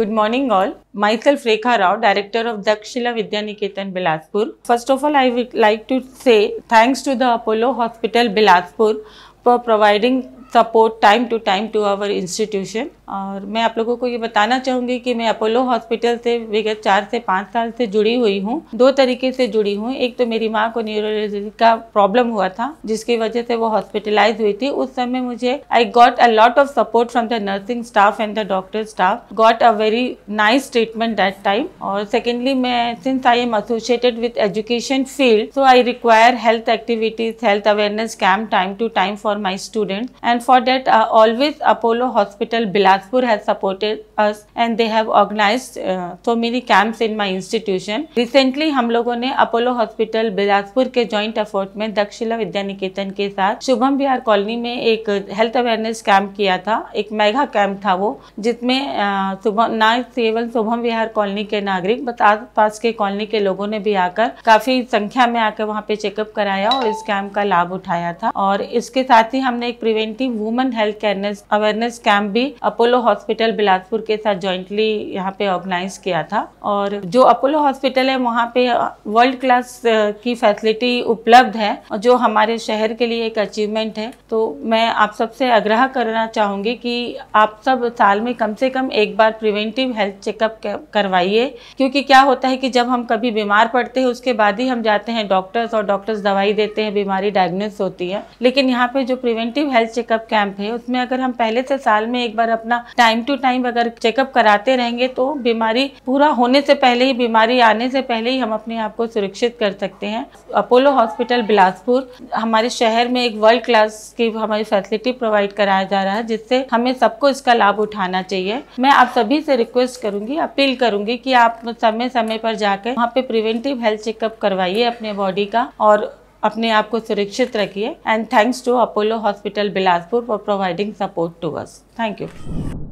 Good morning all. Myself Rekha Rao, Director of Dakshila Vidyaniketan Bilaspur. First of all, I would like to say thanks to the Apollo Hospital Bilaspur for providing support time to time to our institution. और मैं आप लोगों को ये बताना चाहूँगी कि मैं अपोलो हॉस्पिटल से विगत चार से पाँच साल से जुड़ी हुई हूँ दो तरीके से जुड़ी हूँ एक तो मेरी माँ को न्यूरोलॉजी का प्रॉब्लम हुआ था जिसकी वजह से वो हॉस्पिटलाइज हुई थी उस समय मुझे I got a lot of support from the nursing staff and the doctor staff got a very nice treatment that time और सेकेंडली मैं since I am associated with education field so I require health activities health awareness camp time to time for my student and for that always Apollo Hospital Bilaspur Nagpur has supported us and they have organized uh, so many camps in my institution. Recently हम लोगों ने Apollo Hospital Bilaspur के joint effort में दक्षिला विद्या निकेतन के साथ Shubham Bihar colony में एक health awareness camp किया था एक मेगा कैंप था वो जिसमें सुबह uh, ना केवल शुभम विहार कॉलोनी के नागरिक बट आस पास के कॉलोनी के लोगों ने भी आकर काफी संख्या में आकर वहाँ पे चेकअप कराया और इस कैंप का लाभ उठाया था और इसके साथ ही हमने एक preventive women health awareness awareness camp भी अपोलो अपोलो हॉस्पिटल बिलासपुर के साथ जॉइंटली यहाँ पे ऑर्गेनाइज किया था और जो अपोलो हॉस्पिटल है वहाँ पे वर्ल्ड क्लास की फैसिलिटी उपलब्ध है जो हमारे शहर के लिए एक अचीवमेंट है तो मैं आप सबसे आग्रह करना चाहूंगी कि आप सब साल में कम से कम एक बार प्रिवेंटिव हेल्थ चेकअप करवाइए क्योंकि क्या होता है कि जब हम कभी बीमार पड़ते हैं उसके बाद ही हम जाते हैं डॉक्टर्स और डॉक्टर्स दवाई देते हैं बीमारी डायग्नोस होती है लेकिन यहाँ पे जो प्रिवेंटिव हेल्थ चेकअप कैंप है उसमें अगर हम पहले से साल में एक बार अपना टाइम टू टाइम अगर चेकअप कराते रहेंगे तो बीमारी पूरा होने से पहले ही बीमारी आने से पहले ही हम अपने आप को सुरक्षित कर सकते हैं अपोलो हॉस्पिटल बिलासपुर हमारे शहर में एक वर्ल्ड क्लास की हमारी फैसिलिटी प्रोवाइड कराया जा रहा है जिससे हमें सबको इसका लाभ उठाना चाहिए मैं आप सभी से रिक्वेस्ट करूंगी अपील करूंगी कि आप समय समय पर जाकर वहाँ पे प्रिवेंटिव हेल्थ चेकअप करवाइए अपने बॉडी का और अपने आप को सुरक्षित रखिए and thanks to Apollo Hospital Bilaspur for providing support to us thank you